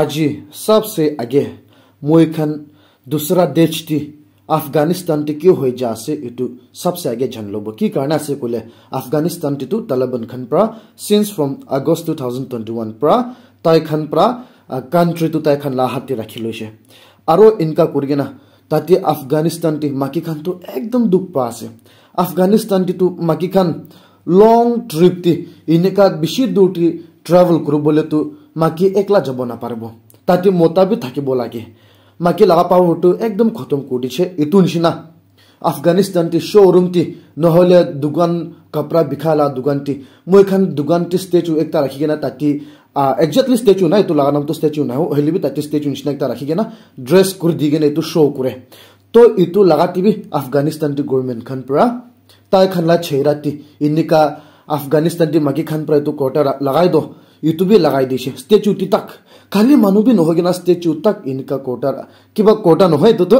আজি সবসে আগে মইখান দূসরা দেশ টি আফগানিস্তান টি কেউ হয়ে যা আছে এটু সবসে আগে জান লোব কি কারণ আছে কলে আফগানিস্তান টি তো তালেবান খান পরা since from August two thousand twenty one পরা তাই খান পরা কান্ট্রি তো তাই খান লাহাতে রাখি লইছে আর ইনকা করি না তাতে আফগানিস্তান টি মাকি খান তো একদম দুঃখ পা আছে আফগানিস্তান টি তো মাকি খান লং ট্রিপ টি ইনকা বেশি দূর টি ট্রাভেল করু বলে তো মাকি একলা যাব না পারব তাতে মতাবি থাকিব লাগে মাকি লাগা পাৱাৰটো একদম খতম কৰি দিছে এইটো নিচিনা আফগানিস্তানটি শোরুমটি নহ'লে দোকান কাপড়া বিখালা দোকানটি মো এখান দোকানটি ষ্টেচু একটা রাখি কিনে তাতে একজাক্টলি ষ্টেচু নাই এইটো লগা নামটো ষ্টেচু নাই হইলে বি তাতে ষ্টেচু নিচিনা একটা রাখি কিনে ড্রেস করে দিয়ে কিনে এইটো শো করে তো এইটো লাগা টিবি আফগানিস্তানটি গভর্নমেন্ট খান পৰা তাই খানলা চেহেৰাটি ইনিকা আফগানিস্তানটি মাকি খান পৰা এইটো কোটা লাগাই দো ইউটিউবে লগাই দিছে ষ্টেচু তিতাক কালি মানুহবি নহয় কিনা ষ্টেচু তাক এনেকুৱা কৰ্টাৰ কিবা কৰ্টাৰ নহয় এইটোতো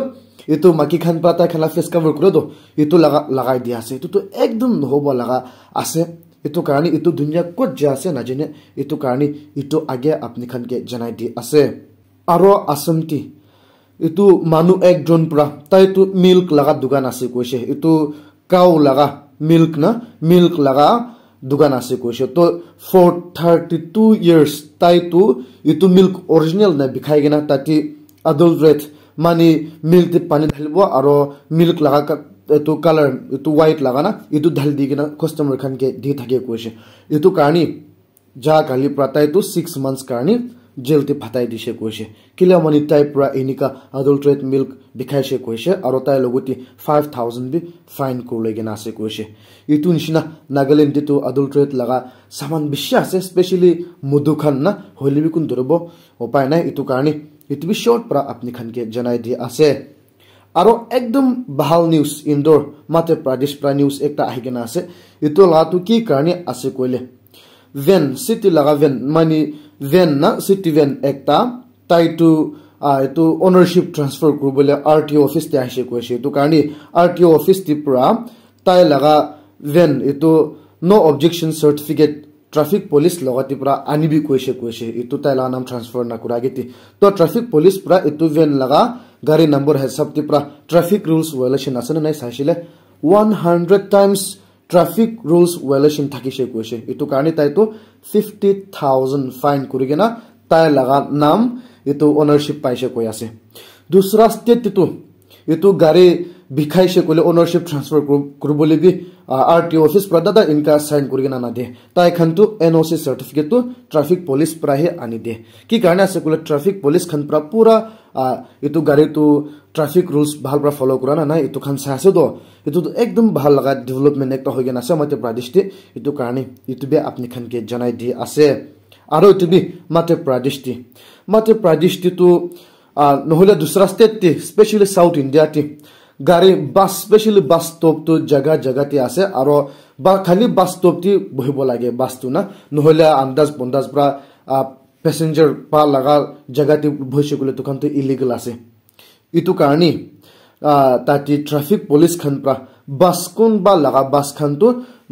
এইটো মাকী খান পা খেলা ফেচ কাভাৰ কৰেতো এইটো লগা লগাই দিয়া আছে এইটোতো একদম নহ'ব লগা আছে এইটো কাৰণে এইটো ধুনীয়া ক'ত যে আছে নাজানে এইটো কাৰণে এইটো আগে আপুনি খানকে জনাই দি আছে আৰু আচামটি এইটো মানুহ এক ড্ৰোন পৰা তাইতো মিল্ক লগা দোকান আছে কৈছে এইটো কাও লগা মিল্ক না মিল্ক লগা দোকান আছে কৈছে তো ফৰ থাৰ্টি টু ইয়াৰ্ছ তাইতো ইটো মিল্ক অৰিজিনেল নাই বিষাই কিনা তাতে আডল্ট্ৰেট মানে মিল্ক পানী ঢালিব আৰু মিল্ক লগা এইটো কালাৰ এইটো হোৱাইট লগা না এইটো ঢালি দি কিনে কাষ্টমাৰখনকে দি থাকে কৈছে এইটো কাৰণে যা কালিৰ পৰা তাইতো ছিক্স মান্থছ কাৰণে জেল টি ফাটাই দিছে কৈছে কিলামণি তাইৰ পৰা এনেকুৱা এডল্ট্ৰেট মিল্ক বিষাইছে কৈছে আৰু তাইৰ লগতে ফাইভ থাউজেণ্ড বি ফাইন কৰিবলগীয়া আছে কৈছে ইটো নিচিনা নাগালেণ্ডতো এডল্ট্ৰেট লগা চামান বেছি আছে স্পেচিয়েলি মধু খান না হলি বি কোনো ধৰিব উপায় নাই ইটো কাৰণে ইটো বি পৰা আপুনি খানকে জনাই দিয়া আছে আৰু একদম ভাল নিউজ ইন্দোৰ মাতে প্ৰাদেশ পৰা নিউজ এটা আহি কিনে আছে ইটো লগাটো কি কাৰণে আছে কৈলে ভেন চিটি লগা ভেন মানে ভেন না চিটি ভেন একটা তাইটো এইটো অনাৰশ্বিপ ট্ৰান্সফাৰ কৰিবলৈ আৰ টি অ' অফিচ তে আহিছে কৈছে এইটো কাৰণে আৰ টি অ' অফিচটিৰ পৰা তাই লগা ভেন এইটো no' objection certificate traffic police লগাতিৰ পৰা আনিবি কৈছে কৈছে এইটো তাই লগা নাম ট্ৰান্সফাৰ নকৰা গীতি তো ট্ৰাফিক পুলিচ পৰা এইটো ভেন লগা গাড়ী নম্বৰ হিচাপটিৰ পৰা ট্ৰাফিক ৰুলছ ৱায়লেশ্যন আছেনে নাই চাইছিলে one times traffic rules violation থাকিছে কৈছে এইটো কাৰণে তাইতো ফিফটি থাউজেণ্ড ফাইন কৰি কিনে তাইৰ লগা নাম এইটো অ'নাৰশ্বিপ পাইছে কৈ আছে দুচৰা ষ্টেট এইটো গাড়ী বিষাইছে কলে অনাৰশ্বিপ ট্ৰান্সফাৰ কৰিবলগী আৰ টি অফিচ পৰা দাদা ইনকা চাইন কৰি কিনে নাদে তাইখনটো এন অ' চি চাৰ্টিফিকেটটো ট্ৰাফিক পুলিচ পৰাহে আনি দিয়ে কি কাৰণে আছে কলে ট্ৰাফিক পুলিচখন পৰা পূৰা এইটো গাড়ীটো ট্ৰাফিক ৰুলছ ভাল পৰা ফ'ল' কৰা নাই নাই এইটোখন চাই তো এইটোতো একদম ভাল লগা ডেভেলপমেণ্ট এটা হৈ কিনে আছে মাতে প্ৰাদিষ্টি এইটো কাৰণে ইউটিউবে আপুনিখনকে জনাই দি আছে আৰু ইউটিউবে মাতে প্ৰাদিষ্টি মাতে প্ৰাদিষ্টিটো নহ'লে দুচৰা ষ্টেটটি স্পেচিয়েলি চাউথ ইণ্ডিয়াটি গাড়ী বাছ স্পেচিয়েলি বাছ ষ্টপটো জেগা জেগাতে আছে আৰু বা খালী বাছ ষ্টপটি বহিব লাগে বাছটো না নহ'লে আন্দাজ বন্দাজ পৰা পেচেঞ্জাৰ পা লগা জেগাতে বহিছে বোলে দোকানটো ইলিগেল আছে ইটো কাৰণেই তাতে ট্ৰাফিক পুলিচ খান পৰা কোন বা লগা বাছখনটো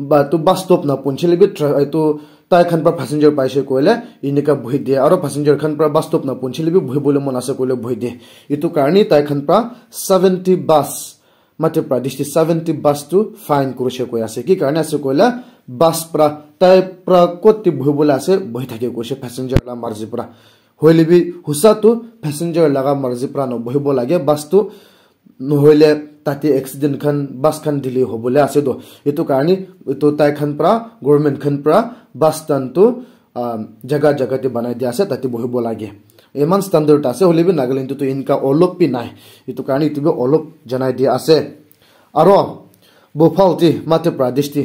বা এইটো বাছ ষ্টপ নাপঞ্চালেগৈ ট্ৰা এইটো তাই খান পৰা পেছেঞ্জাৰ পাইছে কৈলে ইনেকা ভৰি দিয়ে আৰু পেছেঞ্জাৰ খান পৰা বাস্তৱ নপঞ্চিলিবি ভৰিবলৈ মন আছে কৈলে ভৰি দিয়ে এইটো কাৰণেই তাই খান পৰা ছেভেণ্টি বাছ মাতে পৰা ডিষ্ট্ৰিক ছেভেণ্টি বাছটো ফাইন কৰিছে কৈ আছে কি কাৰণে আছে কৈলে বাছ পৰা তাই পৰা ক'ত ভৰিবলৈ আছে বহি থাকি কৈছে পেছেঞ্জাৰ লগা মাৰ্জিৰ পৰা হৈ লবি হুচাটো পেছেঞ্জাৰ লগা মাৰ্জিৰ পৰা নবহিব লাগে বাছটো নহলে তাতে এক্সিডেন্ট খান দিলে হবলে আছে তো এইটো কাৰণে এইটো তাইখান পৰা গভৰ্ণমেণ্ট পৰা বাছ ষ্টেণ্ডটো জেগা জেগাতে বনাই দিয়া আছে তাতে বহিব লাগে ইমান ষ্টেণ্ডাৰ্ড আছে হলেবি নাগালেণ্ডটো ইনকা অলপি নাই এইটো কাৰণে ইটোবি অলপ জনাই দিয়া আছে আৰু বফালটি মাতে প্ৰাদেশটি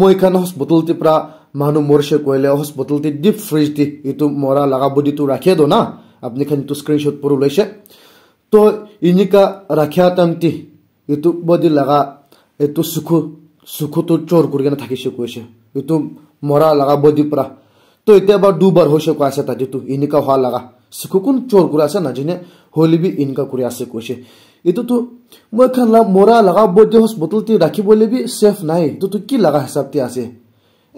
মই এইখন হস্পিটেলটি পৰা মানুহ মৰিছে কৰিলে হস্পিটেলটি ডিপ ফ্ৰিজটি এইটো মৰা লগা বডিটো ৰাখিয়ে দিওঁ না আপুনি স্ক্ৰীণশ্বট পৰো লৈছে to inika rakhya tamti itu body laga itu suku suku to chor kurgena thakishu koise itu mora laga body pra to ite ba du bar hoise ko asa ta jitu inika ho laga suku kun chor kura asa na jine holi bi inka kuri ase koise itu tu mo khan la mora laga body hos botol ti rakhi bole bi safe nai to tu ki laga hisab ti ase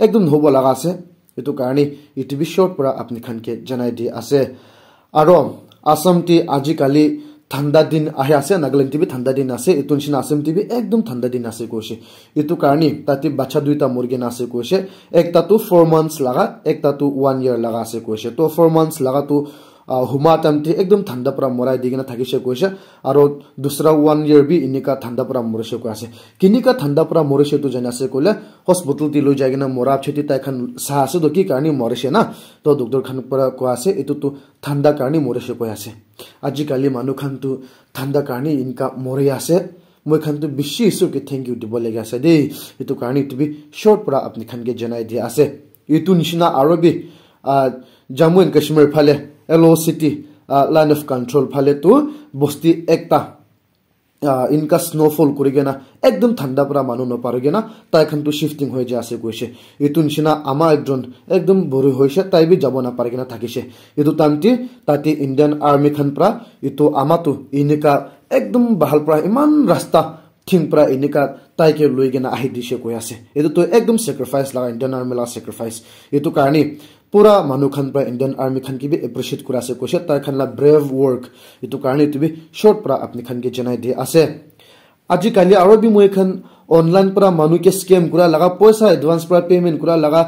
ekdum hobo laga ase itu kahani itu bi short pura apni khan ke janai di ase aro asam ti aji kali ঠাণ্ডা দিন আহি আছে Nagaland TV ঠাণ্ডা দিন আছে ইটো নিচিনা আছে টিভি একদম ঠাণ্ডা দিন আছে কৈছে এইটো কাৰণে তাতে বাচ্ছা দুইটা মুৰ্গী নাছে কৈছে এটাটো ফ'ৰ মান্থছ লগা এটাটো ওৱান ইয়েৰ লগা আছে কৈছে ত' ফ'ৰ মান্থছ লগাটো হুমা টাইমটি একদম ঠাণ্ডা পৰা মৰাই দি কিনে থাকিছে কৈছে আৰু দুচৰা ওৱান ইয়েৰ বি এনেকুৱা ঠাণ্ডা পৰা মৰিছে কৈ আছে কেনেকুৱা ঠাণ্ডা পৰা মৰিছে এইটো আছে ক'লে হস্পিটেল দি লৈ যাই কিনে মৰা তাই এখন চাহ আছে তো কি কাৰণে মৰিছে না তো ডক্তৰখনৰ পৰা কোৱা আছে এইটোতো ঠাণ্ডা কাৰণে মৰিছে কৈ আছে আজিকালি মানুহ খানটো ঠাণ্ডা কাৰণে ইনকাম মৰি আছে মই খানটো বেছি ইচ্ছুকে থেংক ইউ দিবলগীয়া আছে দেই এইটো কাৰণে তুমি শ্বৰ পৰা আপুনি খানকে জনাই দিয়া আছে এইটো নিচিনা আৰু বি জম্মু এণ্ড কাশ্মীৰ ফালে L O' C line of control ফালেতো বস্তি একটা ইনকা স্ন'ফল কৰি কেনা একদম ঠাণ্ডা পৰা মানুহ নপাৰো কেনা তাইখনতো শ্বিফটিং হৈ যায় আছে কৈছে এইটো নিচিনা আমাৰ একজন একদম বৰি হৈছে তাই বি যাব নাপাৰে কেনে থাকিছে এইটো টাইমটি তাতে ইণ্ডিয়ান আৰ্মিখন পৰা এইটো আমাতো এনেকা একদম ভাল পৰা ইমান ৰাস্তা থিং পৰা এনেকা তাইকে লৈ কেনে আহি দিছে কৈ আছে এইটোতো একদম ছেক্ৰিফাইচ লাগা ইণ্ডিয়ান আৰ্মি লগা ছেক্ৰিফাইচ এইটো কাৰণে পুরা মানুখান পরা ইন্ডিয়ান আর্মি খান কি এপ্রিসিয়েট করে আছে কৈছে তার খান ব্রেভ ওয়ার্ক এই কারণে তুমি শর্ট পরা আপনি খান জানাই দিয়ে আছে আজিকালি আরো বি মই এখন অনলাইন পরা মানুকে স্কেম কৰা লগা পইচা এডভান্স পৰা পেমেণ্ট কৰা লগা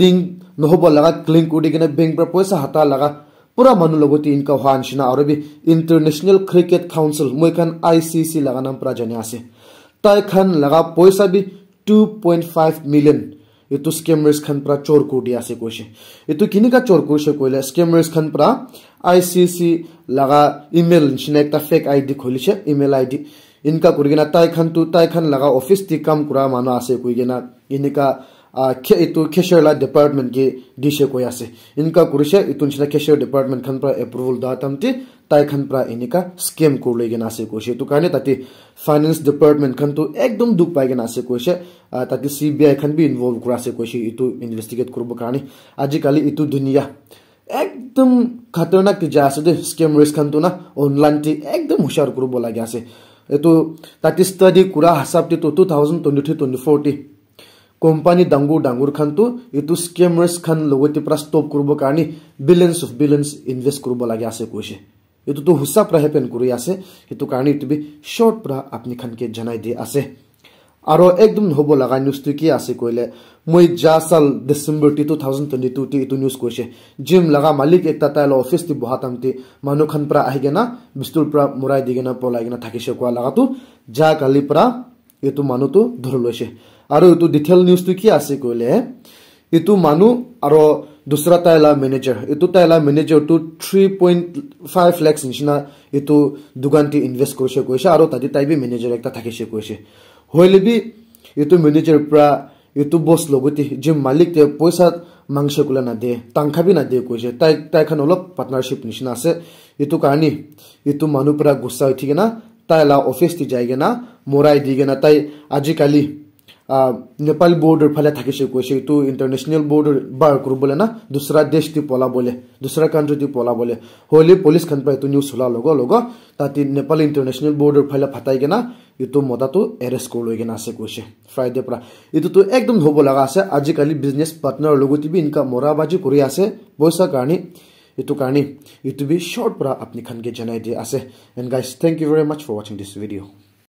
লিংক নহব লগা ক্লিং কৰি কিনে বেংক পৰা পইচা হাতা লগা পুৰা মানুহ লগতে ইনকাম হোৱা নিচিনা আৰু বি ইণ্টাৰনেশ্যনেল ক্ৰিকেট কাউন্সিল মই খান আই চি চি লাগা নাম পরা জানে আছে তাই খান লগা পইচা বি টু পইণ্ট ফাইভ মিলিয়ন এইটো স্কেমাৰ্স খান পৰা চোৰ কোটি আছে কৈছে এইটো কেনেকুৱা চোৰ কৈছে কৈলে স্কেমাৰ্স খান পৰা আই চি চি লগা ইমেইল নিচিনা এটা ফেক আই ডি খুলিছে ইমেইল আই ডি এনেকুৱা কৰি কিনে তাইখানটো তাইখান লগা অফিচ টি কাম কৰা মানুহ আছে কৈ কিনে এনেকুৱা আহ এইটো কেশৰলা ডিপাৰ্টমেণ্ট কি দিছে কৈ আছে ইনকা কৰিছে ইটো নিচিনা কেশৰ ডিপাৰ্টমেণ্ট খন পৰা এপ্ৰুভেল দা তামতি তাই খন পৰা এনেকা স্কেম কৰিলৈ কেনে আছে কৈছে এইটো কাৰণে তাতে ফাইনেন্স ডিপাৰ্টমেণ্ট খনটো একদম দুখ পাই কেনে আছে কৈছে তাতে চি বি আই খন বি ইনভল্ভ কৰা আছে কৈছে এইটো ইনভেষ্টিগেট কৰিব কাৰণে আজিকালি এইটো ধুনীয়া একদম খাতৰনাক তেতিয়া আছে দেই স্কেম ৰিচ খনটো না অনলাইন টি একদম হুচিয়াৰ কৰিব লাগে আছে এইটো তাতে ষ্টাডি কৰা হিচাপটো two two thousand twenty three twenty four টি কোম্পানী ডাঙৰ ডাঙৰ খান তো এইটো স্কেমাৰ্ছ খান লগতে পৰা ষ্টপ কৰিবৰ কাৰণে বিলিয়নছ অফ বিলিয়নছ ইনভেষ্ট কৰিব লাগে আছে কৈছে এইটোতো সুচা পৰা হেপেন কৰি আছে সেইটো কাৰণে এইটো বি শ্বৰ্ট পৰা আপুনি খানকে জনাই দিয়ে আছে আৰু একদম হ'ব লগা নিউজটো কি আছে কৈলে মই যা চাল ডিচেম্বৰ টু থাউজেণ্ড টুৱেণ্টি টুটি এইটো নিউজ কৈছে জিম লগা মালিক এটা তাইৰ অফিচ দি বহাতামতি মানুহখন পৰা আহি কেনে বিষ্ণুৰ পৰা মৰাই দি কেনে পলাই কেনে থাকিছে কোৱা লগাটো যা কালিৰ পৰা এইটো মানুহটো ধৰি লৈছে আৰু এইটো ডিটেইল নিউজটো কি আছে কলে এইটো মানুহ আৰু দোচৰা টাইলাৰ মেনেজাৰ এইটো টাইলাৰ মেনেজাৰটো থ্ৰী পইণ্ট ফাইভ লেক্স এইটো দোকানটি ইনভেষ্ট কৰিছে কৈছে আৰু তাতে তাই মেনেজাৰ এটা থাকিছে কৈছে হ'লে এইটো মেনেজাৰ পৰা এইটো বছ লগতে যি মালিক তেওঁ পইচা মাংস কোলে নাদিয়ে টাংখাবি না নাদিয়ে কৈছে তাই তাইখন অলপ পাৰ্টনাৰশ্বিপ নিচিনা আছে এইটো কাৰণে এইটো মানুহ পৰা গুচা উঠি কিনা তাই এলা অফিচ দি যায় কিনা মৰাই দি কিনা তাই আজিকালি নেপালী বৰ্ডৰ ফালে থাকিছে কৈছে এইটো ইণ্টাৰনেশ্যনেল বৰ্ডৰ বাৰ কৰো বোলে না দুচৰা দেশ দি পলা বোলে দোচৰা কাণ্ট্ৰি দি পলা বোলে হলি পুলিচ খান পৰা এইটো নিউজ চলা লগ লগ তাতে নেপালী ইণ্টাৰনেশ্যনেল বৰ্ডৰ ফালে ফাটাই কিনা এইটো মতাটো এৰেষ্ট কৰি লৈ কিনে আছে কৈছে ফ্ৰাইডে' পৰা এইটোতো একদম হ'ব লগা আছে আজিকালি বিজনেছ পাৰ্টনাৰৰ লগতে বি ইনকাম মৰাবাজি কৰি আছে পইচাৰ কাৰণে এইটো কাৰণে ইউটিউবি শ্বৰ্ট পৰা আপুনি খানকে জনাই দিয়া আছে and guys thank you very much for ৱাচিং দিছ ভিডিঅ'